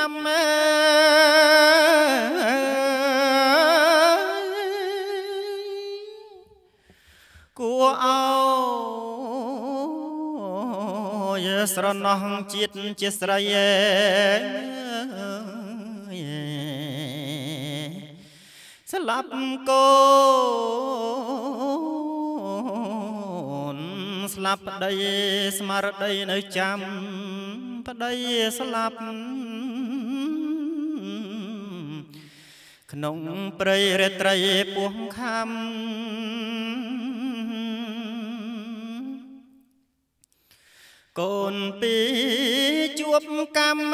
ញាំគួអោយស្រណោះជាតិជាស្រីឯងស្លាប់កូនស្លាប់ប្តីស្មារតីនៅចាំប្តីស្លាប់ក្នុងព្រៃរាត្រីពោះខំកូនពីជួបកម្ម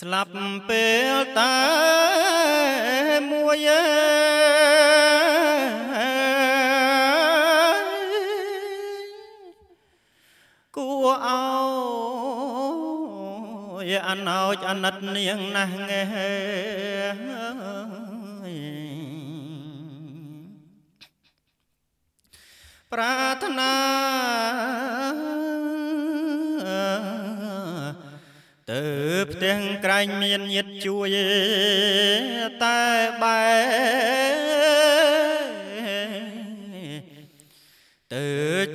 ស្លាប់ពេលតែមួយឯងចអាណិតនាងណាស់ងេះប្រាថ្នាទៅផ្ទាំងក្រែងមានញាតជួយតែបែទៅ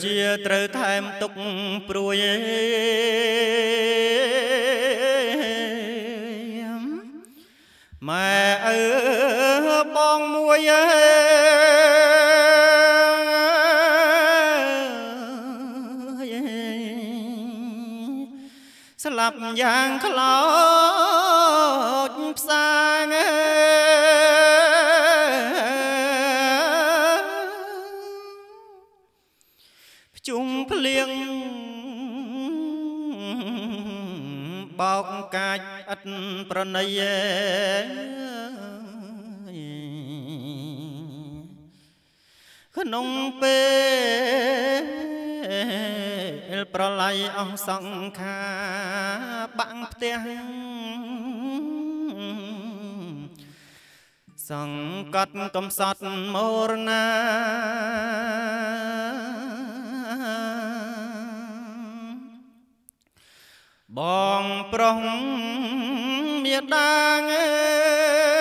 ជាត្រូវថែមទុកព្រួយឯងអើបងមួយអើស្លាប់យ៉ាងខ្លោចផ្សាងើជុំភ្លៀងបោកកាចឥតប្រណីឯងក្នុងពេលប្រល័យអស់សង្ខា បាំងផ្ទះសង្កត់កំសត់មរណា បងប្រុសមេដាងអើយ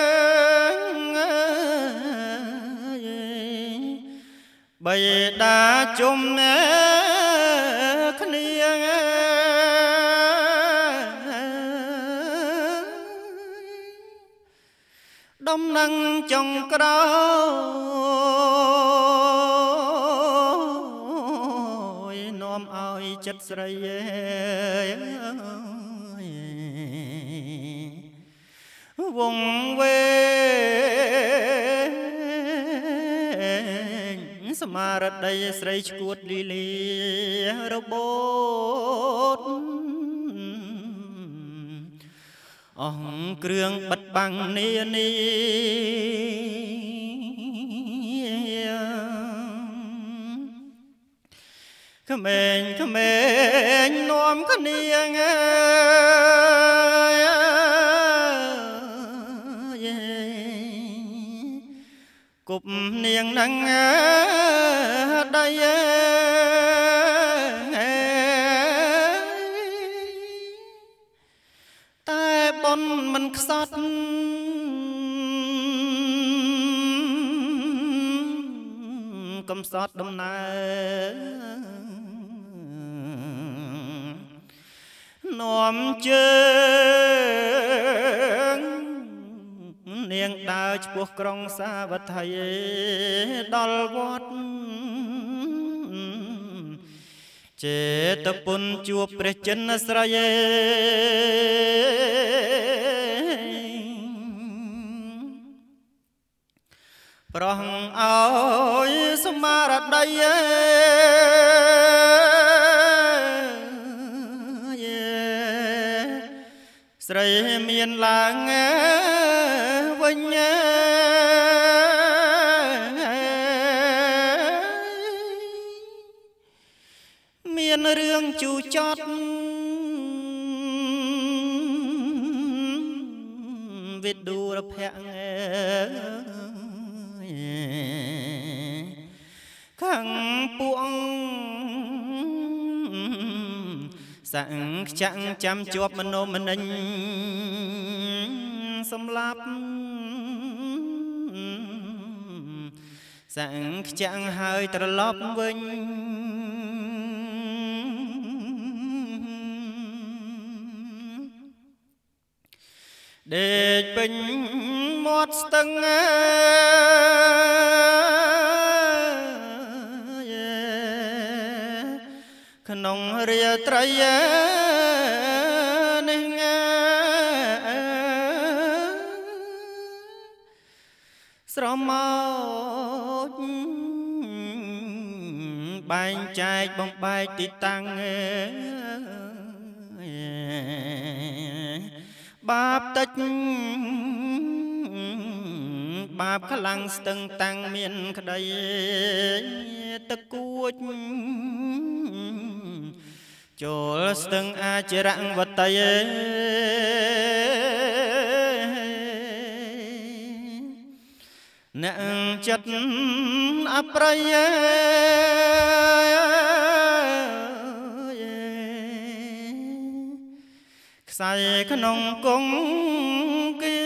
បិតាជុំនៅគ្នាដំណឹងចុងក្រោយនាំឲ្យចិត្តស្រីវងវេស្មារតីស្រីឈួតលីលីរបូតអស់គ្រឿងបិទបាំងនានាក្មេងក្មេងនាំគ្នាងើប់នាងនឹងដៃតែបនមិនខ្សត់កំសត់ដំណើរនំជើងនាងដើរឆ្ពោះក្រុង សាវត្ថីដល់វត្តចេតពុនជួបព្រះចិនស្រ័យប្រងអើយស្មារតីស្រីមានឡើងអើវិញមានរឿងជូចត់វិដួរភ័ក្រខាងពួកសាក់ខ្ចាក់ចាំជាប់មនុស្សមនិញសម្លាប់សាំងខ្ចាំងហើយត្រឡប់វិញដេកពេញមាត់ស្ទឹងអើក្នុងរាត្រីអើបំបែកទីតាំងបាបតិចបាបខ្លាំងស្ទឹងតាំងមាន ក្តីទឹកគួចចូលស្ទឹងអាចរង្វតីអ្នកចិត្តអប្រយស័យក្នុងគង់គេ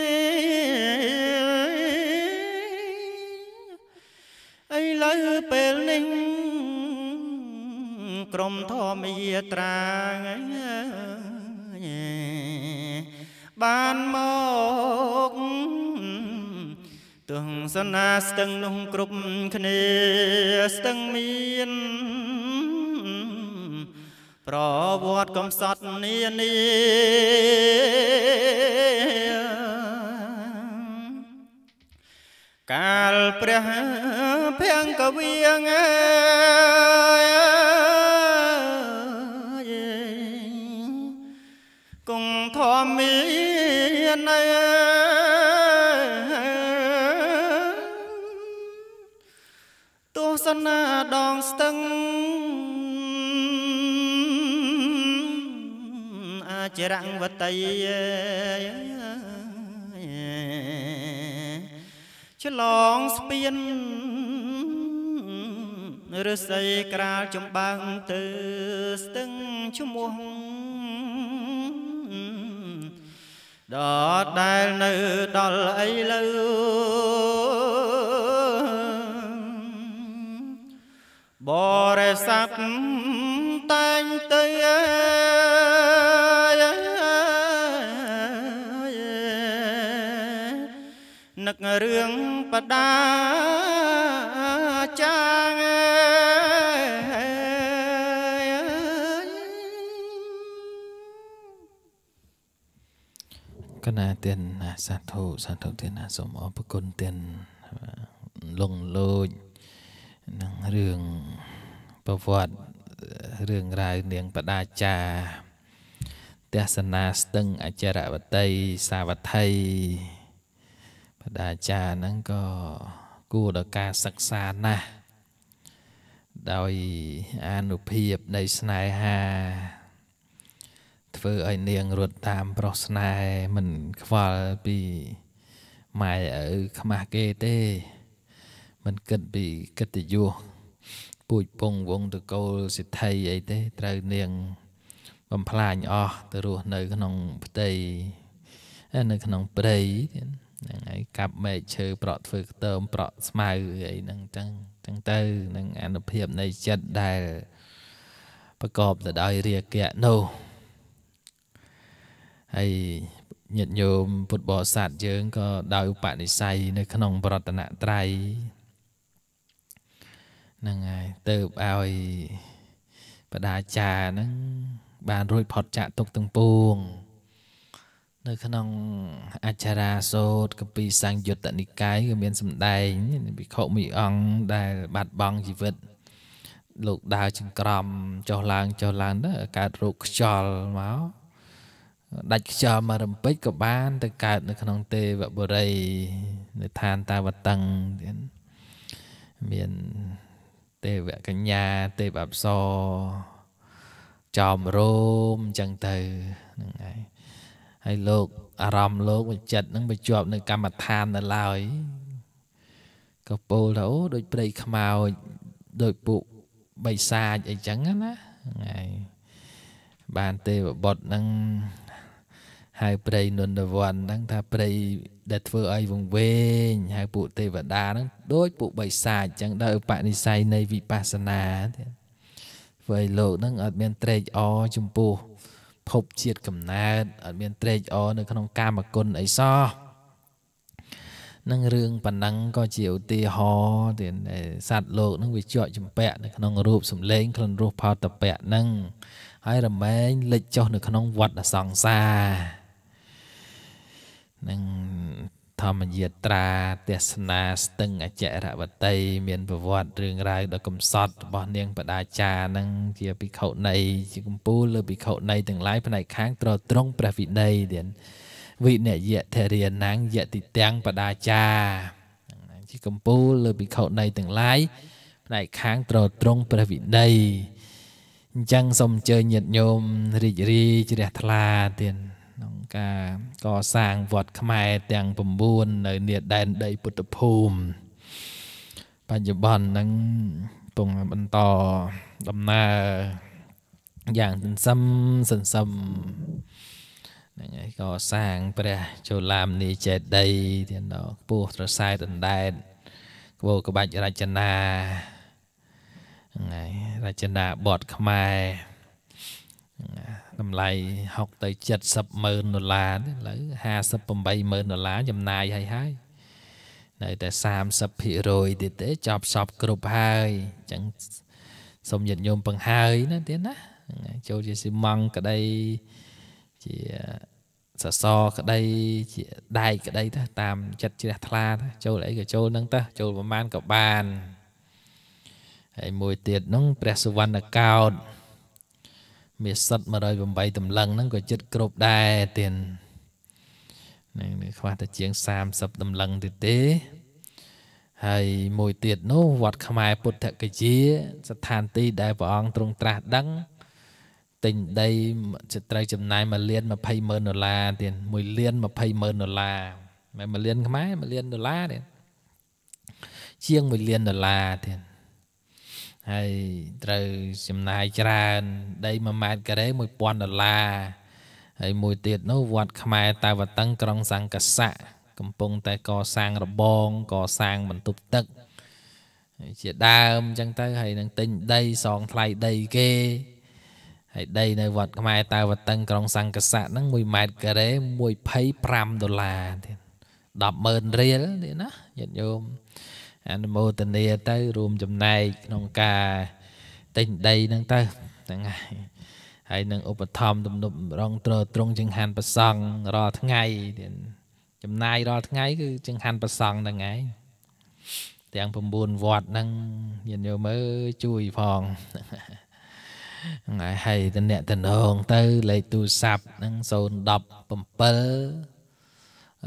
ឥឡូវពេលនេះក្រមធម្មយាត្រាបានមកទងសនាស្ទឹងនោះគ្រប់គ្នាស្ទឹងមានប្រវត្តិកំសត់នានាកាលព្រះភង្គកវៀងគង់ធម្មានណាទស្សនាដងស្ទឹងចរង្វតីឆ្លងស្ពានរស័យក្រាលចំបាំងទៅស្ទឹងឈ្មោះដតដែលនៅដល់អីលើបរិស័ទតែងទៅអើទឹករឿងបដាចាងកណាទានសាធុសាធុទានសូមអរគុណទានលងលោចនឹងរឿងប្រវត្តិរឿងរ៉ាវនាងបដាចាទេសនាស្ទឹងអចរវតីសាវត្ថីតាអាចារ្យហ្នឹងក៏គួរដល់ការសិក្សាណាស់ដោយអនុភាពនៃស្នេហា ធ្វើឲ្យនាងរត់តាមប្រុសស្នេហ៍មិនខ្វល់ពីម៉ែឪខ្មាស់គេទេ មិនគិតពីកិត្តិយសពូជពងវងតកូលសិទ្ធិអីទេ ត្រូវនាងបំផ្លាញអស់ ទៅរស់នៅក្នុងផ្ទៃនៅក្នុងព្រៃទៀតហ្នឹងហើយកាប់មែកឈើប្រក់ធ្វើខ្ទមប្រក់ស្មៅអីហ្នឹងចឹងចឹងទៅនឹងអនុភាពនៃចិត្តដែល ប្រកបទៅដោយរាគៈនោះហើយញាតិញោមពុទ្ធបរិស័ទយើងក៏ដោយឧបនិស្ស័យនៅក្នុងប្រតនត្រ័យហ្នឹងហើយទៅឲ្យបដាចាហ្នឹងបានរួចផុតចាក់ទុកទាំងពួងនៅក្នុងអច្ឆរាសូត្រកពីសង្យុត្តនិកាយក៏មានសម្ដែងវិខុមួយអង្គដែលបាត់បង់ជីវិត លោកដើរចង្ក្រមចុះឡើងចុះឡើងទៅកើតរោគខ្យល់មកដាច់ខ្យល់មករំពេចក៏បានទៅកើតនៅក្នុងទេវបុរីនៅឋានតាវតឹងទៀតមានទេវកញ្ញាទេវអប្សរចោមរោមអញ្ចឹងទៅហ្នឹងហើយហើយលោកអារម្មណ៍លោកវិចិត្តនឹងបញ្ជាប់នៅកម្មដ្ឋាននៅឡើយក៏ពោលថាអូដូចព្រៃខ្មោចដូចពួកបិសាចអីចឹងណាថ្ងៃបានទេវបុត្រនឹងហៅព្រៃនុនវ័នហ្នឹងថាព្រៃដែលធ្វើឲ្យវង្វេងហៅពួកទេវតាហ្នឹងដូច ពួកបិសាចចឹងដោយឧបនិស្ស័យនៃវិបស្សនាធ្វើឲ្យលោកហ្នឹង អត់មានត្រេកអរចំពោះភពជាតិកំណើតអត់មានត្រេកអរនៅក្នុងកាមគុណអីសោះនឹងរឿងប៉ុណ្ណឹងក៏ជាឧទាហរណ៍ទៀតសត្វលោកនឹងវាជាប់ចម្ពាក់នៅ ក្នុងរូបសម្លេងក្លិនរសផលតពៈនឹងហើយរមែងលិចចុះនៅក្នុងវត្តសង្សារនឹងធម្មយាត្រាទេសនាស្ទឹងអចរវតី មានប្រវត្តិរឿងរ៉ាវដ៏កំសត់របស់នាងបដាចានឹងជាភិក្ខុណីជាកម្ពូលលើភិក្ខុណីទាំងឡាយផ្នែកខាងត្រត្រង់ព្រះវិន័យទៀតវិនយៈធរានាំងយតិទាំងបដាចាជាកម្ពូលលើភិក្ខុណីទាំងឡាយផ្នែកខាងត្រត្រង់ព្រះវិន័យអញ្ចឹងសូមអញ្ជើញញាតិញោមរីករាយជ្រះថ្លាទៀតការកសាងវត្តខ្មែរទាំង9នៅនាដែនដីពុទ្ធភូមិបច្ចុប្បន្នហ្នឹងពងបន្តដំណើរយ៉ាងសន្សំសន្សំហ្នឹងហើយកសាងព្រះជូឡាមនីចេតីទៀតដល់ខ្ពស់ត្រសែតអណ្ដែតក្បោក្បាច់រចនាហ្នឹងហើយរចនាបទខ្មែរតម្លៃ60ទៅ70ម៉ឺនដុល្លារឥឡូវ58ម៉ឺនដុល្លារចំណាយហើយហើយនៅតែ30%ទៀតទេចប់សពគ្រប់ហើយអញ្ចឹងសូមញាតិញោមបង្ហើយណាទៀតណាចូលជាស៊ីម៉ង់ក្តីជាសសរក្តីជាដែកក្តីទៅតាមចិត្តជ្រះថ្លាទៅចូលអីក៏ចូលនឹងទៅចូលប្រមាណក៏បានហើយមួយទៀតនោះព្រះសុវណ្ណកោដ្ឋមាសិត108តម្លឹងហ្នឹងក៏ចិត្តគ្រប់ដែរទៀតនឹងខ្វះតែជាង30តម្លឹងទៀតទេហើយមួយទៀតនោះវត្តខ្មែរពុទ្ធគយាស្ថានទីដែលព្រះអង្គទ្រង់ត្រាស់ដឹង ទិញដីចត្រូវចំណាយ1លាន20ម៉ឺនដុល្លារទៀត1លាន20ម៉ឺនដុល្លារមិន1លានខ្មែរ1លានដុល្លារទៀតជាង1លានដុល្លារទៀតហើយត្រូវចំណាយច្រើន ដី1ម៉ែត្រការ៉េ1000ដុល្លារហើយមួយទៀតនោះវត្តខ្មែរតាវតឹងក្រុងសង្កស័កកំពុងតែកសាងរបង កសាងបន្ទប់ទឹកជាដើមអញ្ចឹងទៅហើយនឹងទិញដីសងថ្លៃដីគេហើយដីនៅវត្តខ្មែរតាវតឹងក្រុងសង្កស័កហ្នឹង1ម៉ែត្រការ៉េ25ដុល្លារទៀត100000រៀលទៀតណាញាតិញោមអនុមោទនាទៅរួមចំណែកក្នុងការទិញដីហ្នឹងទៅហ្នឹងហើយហើយនឹងឧបត្ថម្ភទំនុករងត្រត្រង់ចង្ហាន់ប្រសង់រាល់ថ្ងៃទៀតចំណាយរាល់ថ្ងៃ គឺចង្ហាន់ប្រសង់ហ្នឹងឯងទាំង9វត្តហ្នឹងញាតិញោមមើលជួយផងហ្នឹងហើយហើយតំណតំណងទៅលេខទូរស័ព្ទហ្នឹង017 29 30 59ទៀត017 29 30 59 017 27 28 29 30 59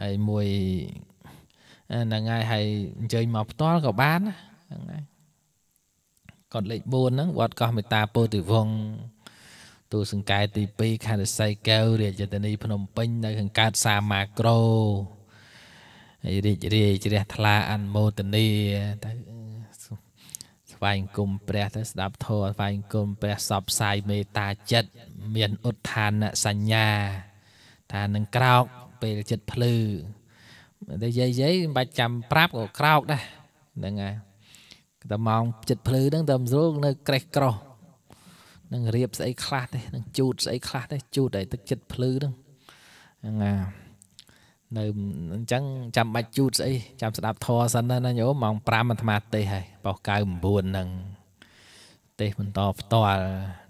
ហើយមួយហ្នឹងហើយហើយអញ្ជើញមកផ្ទាល់ក៏បានហ្នឹងហើយគាត់លេខ4ហ្នឹងវត្តកោះមេតាពោធិវង្សទូសង្កែទី2ខណ្ឌសីកែវរាជធានីភ្នំពេញនៅខាងកើតសាមាក្រូហើយរីករាយជ្រះថ្លាអនុមោទនីទៅស្វែងគុំព្រះទៅស្ដាប់ធម៌ស្វែងគុំព្រះសពផ្សាយមេត្តាចិត្តមានឧទ្ធានសញ្ញា ថានឹងក្រោកពេលចិត្តភ្លឺតែយាយយាយមិនបាច់ចាំប្រាប់ក៏ក្រោកដែរហ្នឹងហើយតែម៉ោងចិត្តភ្លឺហ្នឹងតែមិនស្រួលនៅក្រេះក្រោះនឹងរៀបស្អីខ្លះទេនឹងជូតស្អីខ្លះទេជូតឲ្យទឹកចិត្តភ្លឺហ្នឹងហ្នឹងអានៅអញ្ចឹងចាំបាច់ជូតស្អីចាំស្ដាប់ធរសិនណាញោមម៉ោង5អាត្មាទេហើយបោះ9 9ហ្នឹងទេសបន្តផ្ទាល់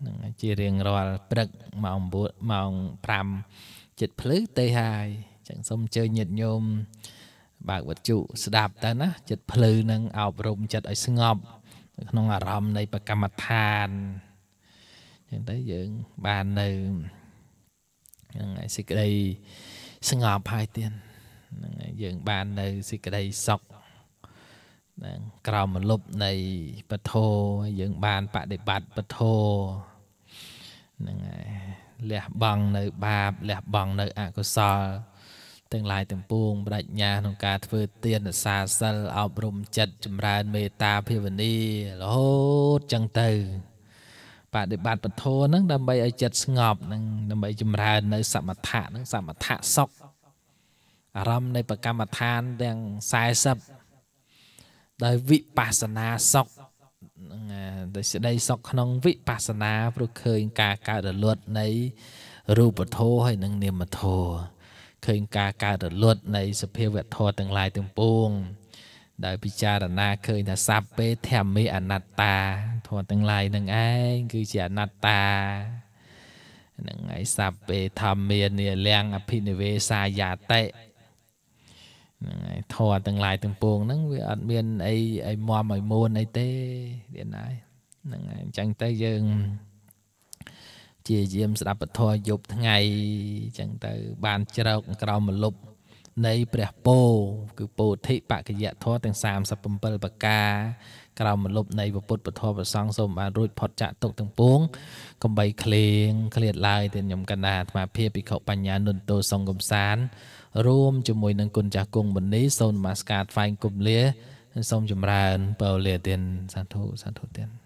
នឹងជារៀងរាល់ព្រឹកម៉ោង9ម៉ោង5ចិត្តភ្លឺទេហើយអញ្ចឹងសូមអញ្ជើញញាតិញោមបើកវត្ថុស្ដាប់តើណាចិត្តភ្លឺនឹងអប់រំចិត្តឲ្យស្ងប់ក្នុងអារម្មណ៍នៃបកម្មដ្ឋានចឹងទៅយើងបាននៅហ្នឹងហើយសេចក្តីស្ងប់ហើយទៀតហ្នឹងហើយយើងបាននៅសេចក្តីសុខហ្នឹងក្រោមលប់នៃពធហើយយើងបានបដិបត្តិពធហ្នឹងហើយលះបង់នៅ បាបលះបង់នៅអកុសលទាំងឡាយទាំងពួងបដិញ្ញាក្នុងការធ្វើទានសាសិលអប់រំចិត្តចម្រើនមេត្តាភាវនារហូតចឹងទៅបដិបត្តិពធហ្នឹងដើម្បីឲ្យចិត្តស្ងប់ហ្នឹងដើម្បីចម្រើននៅសមថៈហ្នឹងសមថៈសុខអារម្មណ៍នៃប្រកម្មដ្ឋានទាំង40ដោយវិបស្សនាសុខដោយសេចក្តីសុខក្នុងវិបស្សនាព្រោះឃើញការកើតរលត់នៃរូបធម៌ហើយនិងនាមធម៌ឃើញការកើតរលត់នៃសភាវៈធម៌ទាំងឡាយទាំងពួងដោយពិចារណាឃើញថាសัพពេធម្មេអនត្តាធម៌ទាំងឡាយនឹងឯងគឺជាអនត្តានឹងឯសัพពេធម្មេនិលំអភិនិវេសាយាតិហ្នឹងហើយធម៌ទាំងឡាយទាំងពួងហ្នឹងវាអត់មានអីអីមមឲ្យមួនអីទេទៀតហើយហ្នឹងហើយអញ្ចឹងទៅយើងជាយាមស្ដាប់ពធយប់ថ្ងៃអញ្ចឹងទៅ បានជ្រោកក្រោមមលប់នៃព្រះពោគឺពោធិបកយៈធម៌ទាំង37ប្រការក្រោមលប់នៃពុទ្ធពធប្រសង់សូមបានរួចផុតចាក់ទុកទាំងពួងកំបីក្លៀងឃ្លាតឡើយទៅខ្ញុំកណ្ដាអាត្មាភាពវិខបញ្ញានុនតោសង្កំសាន រួមជាមួយនឹងគុណចាស់គង់មនីសូមនមស្ការថ្វាយគុំលាសូមចម្រើនបូលាទានសាធុសាធុទាន